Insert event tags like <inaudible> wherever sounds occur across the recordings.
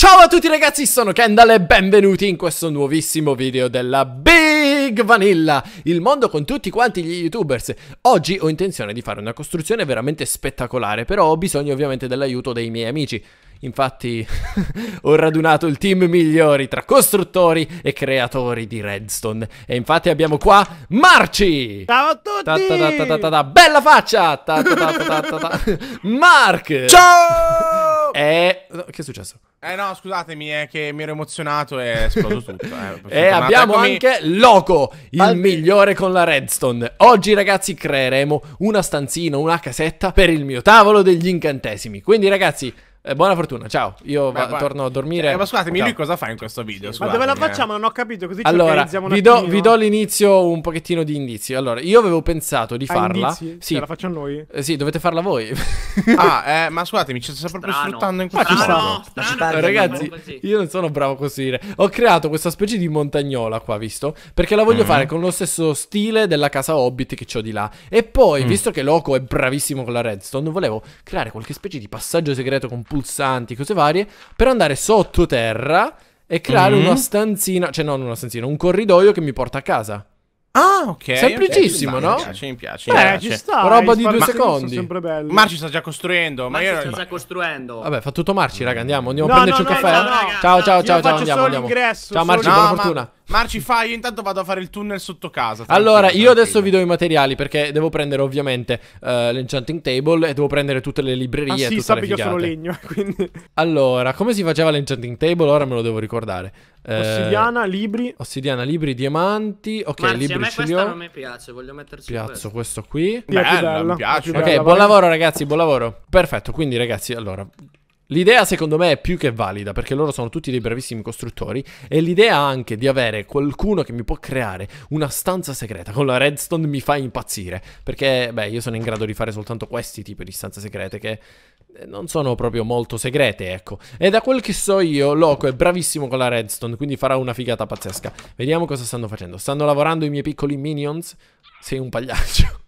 Ciao a tutti ragazzi, sono Kendall e benvenuti in questo nuovissimo video della Big Vanilla, il mondo con tutti quanti gli youtubers. Oggi ho intenzione di fare una costruzione veramente spettacolare, però ho bisogno ovviamente dell'aiuto dei miei amici. Infatti <laughs> ho radunato il team migliori tra costruttori e creatori di Redstone E infatti abbiamo qua Marci Ciao a tutti ta ta ta ta ta Bella faccia ta ta ta ta ta ta. <laughs> Mark Ciao E... Eh, che è successo? Eh no, scusatemi, è che mi ero emozionato e è esploso <laughs> tutto. Eh. e abbiamo Eccomi. anche Loco, il Al... migliore con la redstone. Oggi ragazzi creeremo una stanzina, una casetta per il mio tavolo degli incantesimi. Quindi ragazzi... Eh, buona fortuna, ciao. Io Beh, va- torno a cioè, dormire. Eh, ma scusatemi, ciao. lui cosa fa in questo video? Scusatemi. Ma dove la eh. facciamo? Non ho capito. Così allora, ci vi do, vi do l'inizio un pochettino di indizi. Allora, io avevo pensato di ah, farla. Indizi? Sì, Ce la facciamo noi. Eh, sì, dovete farla voi. ah, <laughs> eh, ma scusatemi, ci sta proprio strano. sfruttando in questo video. Ah, no, Ragazzi, io non sono bravo a costruire. Ho creato questa specie di montagnola qua, visto? Perché la voglio mm. fare con lo stesso stile della casa Hobbit che ho di là. E poi, mm. visto che Loco è bravissimo con la redstone, volevo creare qualche specie di passaggio segreto con pulsanti, cose varie, per andare sottoterra e creare mm-hmm. una stanzina, cioè non una stanzina, un corridoio che mi porta a casa. Ah, ok. Semplicissimo, okay. no? Mi piace, mi piace. Beh, piace. ci sta. Roba di due secondi. Marci sta già costruendo. Marci ma io... sta già costruendo. Vabbè, fa tutto Marci, raga. Andiamo, andiamo no, a prenderci no, un no, caffè. No, no, ciao, ciao, ciao, ciao. Andiamo, andiamo. Ciao, Marci, buona fortuna. Marci fa, io intanto vado a fare il tunnel sotto casa. Allora, io adesso vi do i materiali perché devo prendere ovviamente uh, l'enchanting table e devo prendere tutte le librerie. Ah, sì, sappi che io sono legno, <laughs> quindi... Allora, come si faceva l'enchanting table? Ora me lo devo ricordare. Eh, Ossidiana, libri. Ossidiana, libri, diamanti. Ok, Marzi, libri a ce non mi piace, voglio metterci Piazzo questo, questo qui. Bella, bella, mi piace. Ok, bella, buon lavoro ragazzi, buon lavoro. Perfetto, quindi ragazzi, allora... L'idea secondo me è più che valida perché loro sono tutti dei bravissimi costruttori e l'idea anche di avere qualcuno che mi può creare una stanza segreta con la redstone mi fa impazzire perché beh io sono in grado di fare soltanto questi tipi di stanze segrete che eh, non sono proprio molto segrete, ecco. E da quel che so io, Loco è bravissimo con la redstone, quindi farà una figata pazzesca. Vediamo cosa stanno facendo. Stanno lavorando i miei piccoli minions? Sei un pagliaccio.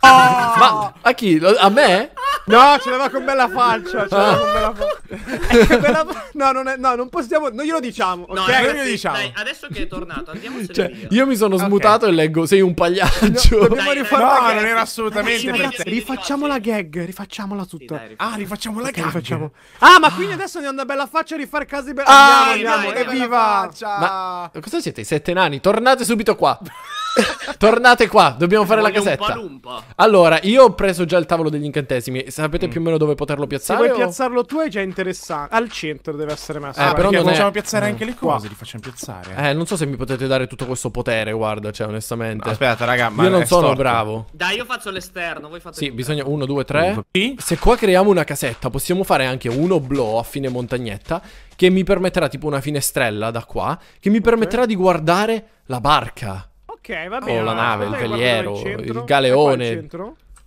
Ah. Ma a chi? A me? No, ce l'aveva con bella faccia. Ce l'aveva con bella faccia. Ecco, eh. <laughs> No, non è... no, non possiamo. Noi glielo diciamo. No, ok, ragazzi, noi glielo diciamo. Dai, adesso che è tornato, andiamocene cioè, Io mi sono okay. smutato e leggo: Sei un pagliaccio. No, dai, rifare. No, ragazzi. non era assolutamente. Dai, ragazzi, rifacciamo la gag. Rifacciamola tutta. Sì, dai, Ah, rifacciamo la okay, gag. Rifacciamo. Ah, ma quindi adesso andiamo da bella faccia a rifare casi belli. Ah, andiamo, andiamo. Evviva. Ma cosa siete? I Sette nani? Tornate subito qua. <laughs> Tornate qua, dobbiamo fare Voglio la casetta. Allora, io ho preso già il tavolo degli incantesimi. Sapete mm. più o meno dove poterlo piazzare? Se vuoi o... piazzarlo tu è già interessante. Al centro deve essere messo. Eh, ah, però non facciamo è... piazzare eh. anche le cose, li facciamo piazzare. Eh, non so se mi potete dare tutto questo potere, guarda, cioè onestamente. aspetta, raga, ma io non sono storto. bravo. Dai, io faccio l'esterno, voi fate Sì, bisogna 1 2 3. Se qua creiamo una casetta, possiamo fare anche uno blow a fine montagnetta che mi permetterà tipo una finestrella da qua che mi permetterà okay. di guardare la barca va bene. O la nave, il veliero, il galeone.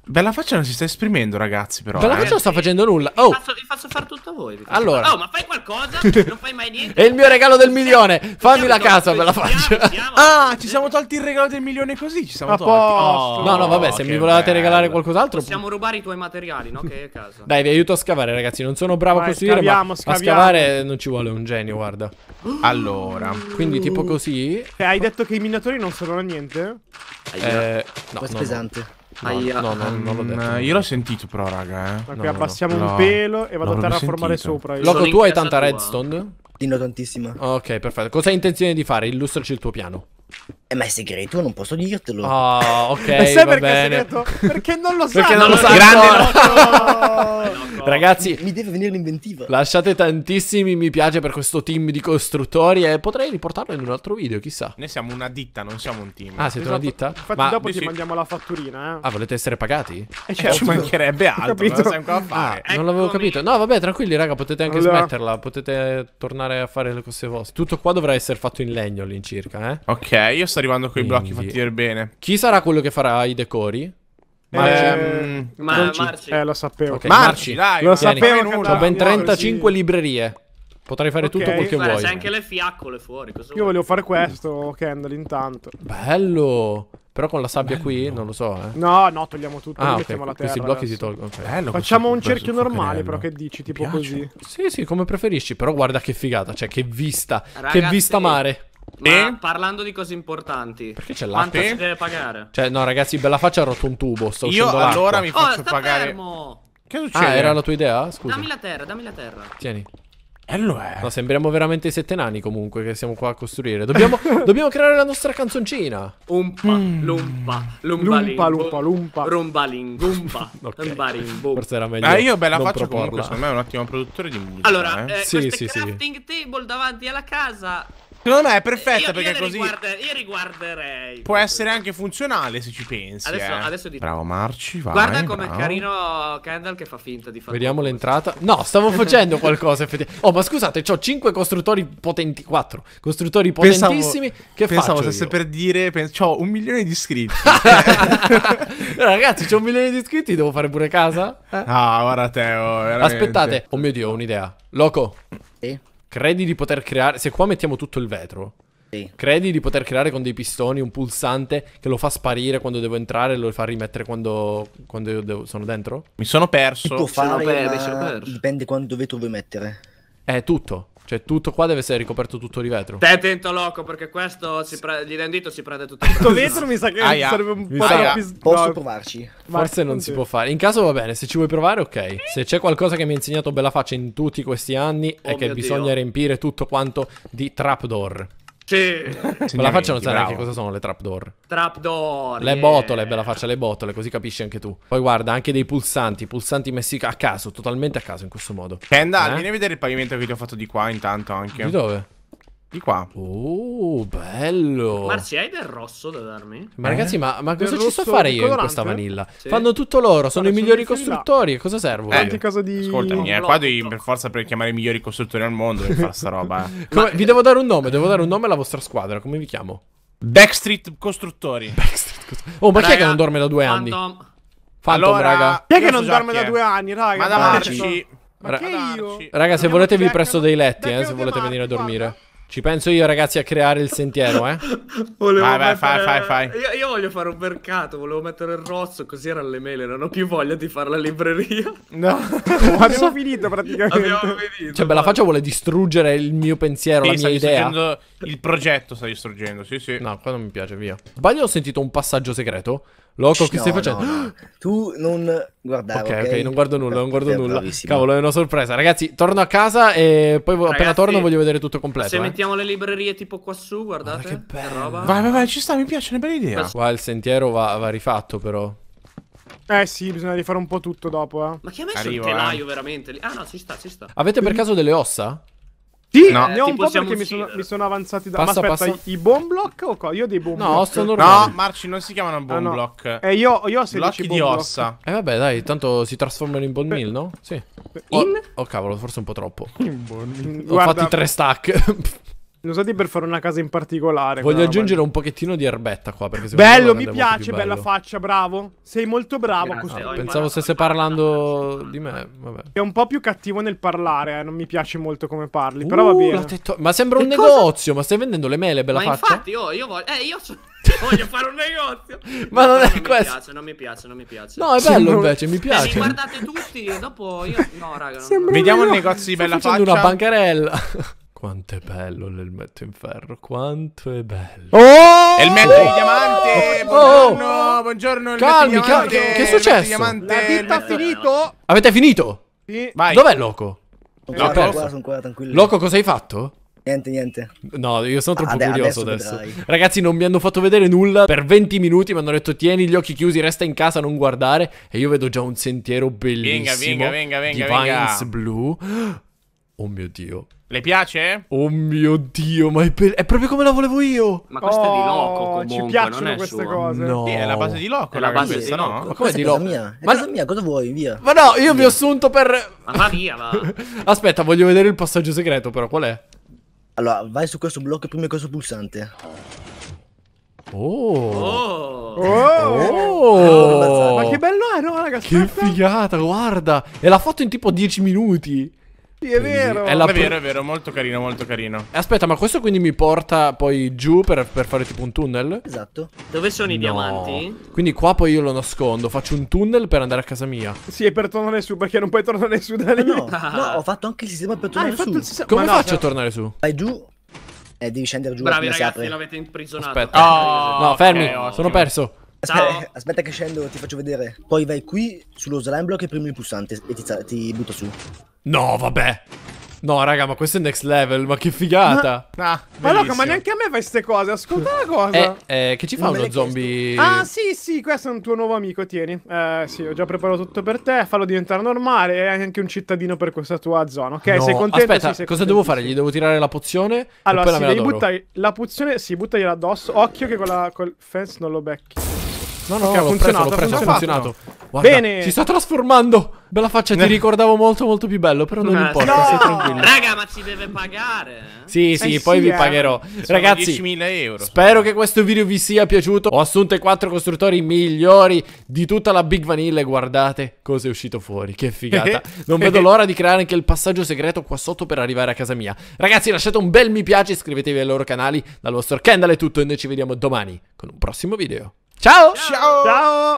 Bella faccia non si sta esprimendo, ragazzi, però. Bella eh? faccia non sta facendo nulla. Oh. Vi faccio, vi faccio fare tutto a voi. Allora. Oh, ma fai qualcosa? <laughs> non fai mai niente. È il mio regalo del milione. Fammi la casa, bella faccia. ah, ci siamo tolti il regalo del milione così. Ci siamo tolti. no, no, vabbè, se oh, mi volevate regalare qualcos'altro. Possiamo rubare i tuoi materiali, no? Che è casa. Dai, vi aiuto a scavare, ragazzi. Non sono bravo a costruire, ma a scavare non ci vuole un genio, guarda. <gasps> Allora. Quindi, tipo così. Eh, hai detto che i minatori non servono a niente? Eh, no, no, pesante. No, no, non, non l'ho detto. Mm, io l'ho sentito però, raga, eh. Ok, no, abbassiamo no, un pelo e vado a terraformare sopra. Loco, tu hai tanta tua. redstone? Dino tantissima. Ok, perfetto. Cosa hai intenzione di fare? Illustraci il tuo piano. Eh, ma è segreto, non posso dirtelo. Ah, oh, ok. <laughs> ma sai va perché bene. è segreto? Perché non lo sai. Perché non lo sai. Grande <laughs> <laughs> Ragazzi, mi deve venire l'inventiva. Lasciate tantissimi mi piace per questo team di costruttori e potrei riportarlo in un altro video, chissà. Noi siamo una ditta, non siamo un team. Ah, siete esatto. una ditta? Infatti Ma... dopo ti sì. mandiamo la fatturina, eh. Ah, volete essere pagati? Eh, eh certo. Ci mancherebbe altro, non siamo qua ah, fare. Ah, non l'avevo capito. No, vabbè, tranquilli, raga, potete anche allora. smetterla, potete tornare a fare le cose vostre. Tutto qua dovrà essere fatto in legno all'incirca, eh. Ok, io sto arrivando con i blocchi fatti per bene. Chi sarà quello che farà i decori? Ehm, Marci. Eh, lo sapevo. Okay, Marci, Marci, dai, lo sapevo. Ho ben 35 librerie. Potrei fare okay. tutto quel che fare, vuoi. C'è anche le fiaccole fuori. Io vuoi? volevo fare questo, Kendall, intanto. Bello. Però con la sabbia Bello. qui non lo so, eh. No, no, togliamo tutto. Ah, okay. terra, Questi blocchi adesso. si tolgono. Okay. Bello, Facciamo un cerchio normale, però, che dici? Tipo così. Sì, sì, come preferisci. Però guarda che figata. Cioè, che vista. Ragazzi, che vista mare. Ma parlando di cose importanti, perché c'è latte? Quanto si deve pagare? Cioè, no, ragazzi, bella faccia ha rotto un tubo. Sto Io allora mi oh, faccio oh, pagare. Fermo. Che succede? Ah, era la tua idea? Scusa. Dammi la terra, dammi la terra. Tieni. Bello è. No, sembriamo veramente i sette nani comunque che siamo qua a costruire. Dobbiamo, <laughs> dobbiamo creare la nostra canzoncina. Umpa, mm. lumpa, lumpa, lumpa, lumpa, lumpa, lumpa, <laughs> okay. Forse era meglio. Ma ah, io bella faccio proporla. comunque, secondo me è un ottimo produttore di musica. Allora, eh. eh sì, sì, crafting sì. table davanti alla casa Secondo me è eh, perfetta io, perché io così. Riguarder io riguarderei. Può essere anche funzionale se ci pensi. Adesso, eh. adesso ti... Bravo, Marci. Vai, Guarda com'è carino Kendall che fa finta di fare. Vediamo l'entrata. No, stavo <laughs> facendo qualcosa. Effettivamente. Oh, ma scusate, ho 5 costruttori potenti. 4 costruttori potentissimi. Pensavo, che pensavo faccio? stesse io? per dire. Pens- ho un milione di iscritti. <laughs> Ragazzi, c'ho un milione di iscritti. Devo fare pure casa? Eh? Ah, guarda, Teo. Veramente. Aspettate. Oh mio dio, ho un'idea. Loco. Sì. Eh? Credi di poter creare... Se qua mettiamo tutto il vetro, sì. credi di poter creare con dei pistoni un pulsante che lo fa sparire quando devo entrare e lo fa rimettere quando, quando io devo... sono dentro? Mi sono perso. Si può fare, sono per... ma... sono perso. Dipende quando dove tu vuoi mettere. È tutto. Cioè, tutto qua deve essere ricoperto tutto di vetro. Stai attento, loco, perché questo si pre... gli rendito si prende tutto il Questo vetro <laughs> mi sa che Aia. sarebbe un po' Aia. più Posso provarci? Forse non si può fare. In caso va bene, se ci vuoi provare, ok. Se c'è qualcosa che mi ha insegnato bella faccia in tutti questi anni, oh è che bisogna Dio. riempire tutto quanto di trapdoor. Sì. Con la faccia non sai neanche cosa sono le trapdoor. Trapdoor. Le yeah. botole, bella faccia, le botole, così capisci anche tu. Poi guarda, anche dei pulsanti, pulsanti messi a caso, totalmente a caso in questo modo. Penda, eh? vieni a vedere il pavimento che ti ho fatto di qua intanto anche. Di dove? Di qua. Oh, bello. Marci, hai del rosso da darmi? Ma eh? ragazzi, ma, ma eh? cosa ci sto a fare io colorante? in questa vanilla? Sì. Fanno tutto loro, sono Guarda, i migliori costruttori. Cosa servo? Eh, cosa di... Ascoltami, eh, qua devi per forza per chiamare i migliori costruttori al mondo per fare sta <laughs> roba. Come, eh. ma... Vi devo dare un nome, devo dare un nome alla vostra squadra. Come vi chiamo? Backstreet Costruttori. Backstreet Costruttori. Oh, ma Raga, chi è che non dorme da due anni? Phantom. Phantom, allora, raga. Chi è che non dorme da due anni, raga? Ma da Marci. Ma che io? Raga, se volete vi presto dei letti, eh, se volete venire a dormire. Ci penso io, ragazzi, a creare il sentiero, eh. <laughs> vai, vai, mettere... fai, fai, fai. Io, io, voglio fare un mercato, volevo mettere il rosso, così erano le mele, non ho più voglia di fare la libreria. <laughs> No, <laughs> abbiamo finito praticamente. Abbiamo finito. Cioè, bella ma... faccia vuole distruggere il mio pensiero, sì, la mia idea. Il progetto sta distruggendo, sì, sì. No, qua non mi piace, via. Sbaglio, ho sentito un passaggio segreto? Loco, che no, stai facendo? No, no. <gasps> Tu non guardare. ok, ok, non guardo nulla, non guardo nulla. Cavolo, è una sorpresa. Ragazzi, torno a casa e poi Ragazzi, appena torno voglio vedere tutto completo. Se eh. mettiamo le librerie tipo quassù, guardate. Guarda che bella roba. Vai, vai, vai, ci sta, mi piace, è una bella idea. Qua il sentiero va, va rifatto però. Eh sì, bisogna rifare un po' tutto dopo, eh. Ma chi ha messo Arrivo, il eh. telaio eh. veramente? Ah no, ci sta, ci sta. Avete per caso delle ossa? Sì, no. Eh, ne ho un po' perché mi sono, mi sono, avanzati da... Passa, Ma aspetta, passa. i bomb block o qua? Io ho dei bomb no, block sono normali No, Marci, non si chiamano bomb ah, no. block Eh, io, io ho 16 Blocchi bomb di ossa block. Eh, vabbè, dai, tanto si trasformano in bone meal, no? Sì In? Oh, oh, cavolo, forse un po' troppo In bone meal Ho Guarda... fatti tre stack <laughs> Lo usati per fare una casa in particolare. Voglio aggiungere roba. un pochettino di erbetta qua. Perché bello, mi piace, bella faccia, bravo. Sei molto bravo. Grazie, no, pensavo stesse parlando di me. Vabbè. È un po' più cattivo nel parlare, eh. non mi piace molto come parli. Uh, però va uh, bene. Tetto... Ma sembra un che negozio, cosa? ma stai vendendo le mele, bella ma faccia. Infatti, io, oh, io voglio. Eh, io so... <laughs> voglio fare un negozio. <laughs> Ma non, è non questo. Mi piace, non mi piace, non mi piace. No, è bello invece, mi piace. Eh, guardate tutti, dopo io. No, raga. Non... Vediamo il negozio di bella faccia. facendo una bancarella. <laughs> Quanto è bello l'elmetto in ferro, quanto è bello. Oh! Elmetto di diamante! Oh, oh, buongiorno, oh! oh. buongiorno, Calmi, calmi, che, che è successo? Diamante, La ditta ha finito? Avete finito? Sì. Vai. Dov'è Loco? Sono qua, sono qua, tranquillo. Loco, cosa hai fatto? Niente, niente. No, io sono troppo Ade curioso adesso. adesso. Ragazzi, non mi hanno fatto vedere nulla per 20 minuti. Mi hanno detto: Tieni gli occhi chiusi, resta in casa, non guardare. E io vedo già un sentiero bellissimo. Venga, venga, venga, venga. Di Vines Blue. Oh mio Dio. Le piace? Oh mio Dio, ma è, è proprio come la volevo io. Ma questa oh, è di Loco oh, comunque, Ci piacciono queste sua. cose. No. Sì, è la base di Loco, è la base questa, di Loco. Ma come è di Loco? Mia. È ma casa mia, cosa vuoi? Via. Ma no, io mi ho assunto per... Ma va via, va. <laughs> Aspetta, voglio vedere il passaggio segreto però, qual è? Allora, vai su questo blocco prima di questo pulsante. Oh. Oh. oh. oh. Ah, ma che bello è, no, raga? Che figata, guarda. E l'ha fatto in tipo 10 minuti. Sì, è vero. È, è, vero, è vero, molto carino, molto carino. Aspetta, ma questo quindi mi porta poi giù per, per fare tipo un tunnel? Esatto. Dove sono no. i diamanti? Quindi qua poi io lo nascondo, faccio un tunnel per andare a casa mia. Sì, e per tornare su, perché non puoi tornare su da lì. No, no ho fatto anche il sistema per ah, tornare ah, su. Come no, faccio no. a cioè tornare su? Vai giù. Eh, devi scendere giù. Bravi ragazzi, l'avete imprigioniero. Aspetta. Oh, no, okay, fermi, ottimo. sono perso. Aspetta, aspetta, che scendo, ti faccio vedere. Poi vai qui sullo slime block e premi il pulsante e ti, ti butto su. No, vabbè. No, raga, ma questo è next level, ma che figata! Ma, ah, ma loco, ma neanche a me fai queste cose, ascolta la cosa! Eh, eh, che ci fa non uno zombie? Ah, sì, sì, questo è un tuo nuovo amico, tieni. Eh, sì, ho già preparato tutto per te, fallo diventare normale e anche un cittadino per questa tua zona, ok? No. Sei contento? Aspetta, sì, sei cosa devo fare? Gli devo tirare la pozione? Allora, sì, la devi buttare la pozione, sì, buttagliela addosso, occhio che con la, col fence non lo becchi. No, no, okay, no, l'ho preso, l'ho preso, ha funzionato. Guarda, Bene! si sta trasformando! Bella faccia, ti eh. ricordavo molto molto più bello, però non eh. importa, no! sei tranquillo. Raga, ma ci deve pagare. Eh? Sì, sì, eh poi sì, vi eh. pagherò. Sono Ragazzi, 10.000 euro. Spero che questo video vi sia piaciuto. Ho assunto i quattro costruttori migliori di tutta la Big Vanilla. Guardate cosa è uscito fuori, che figata. <laughs> non vedo l'ora di creare anche il passaggio segreto qua sotto per arrivare a casa mia. Ragazzi, lasciate un bel mi piace, iscrivetevi ai loro canali. Dal vostro Kendall è tutto e noi ci vediamo domani con un prossimo video. Ciao! Ciao! Ciao!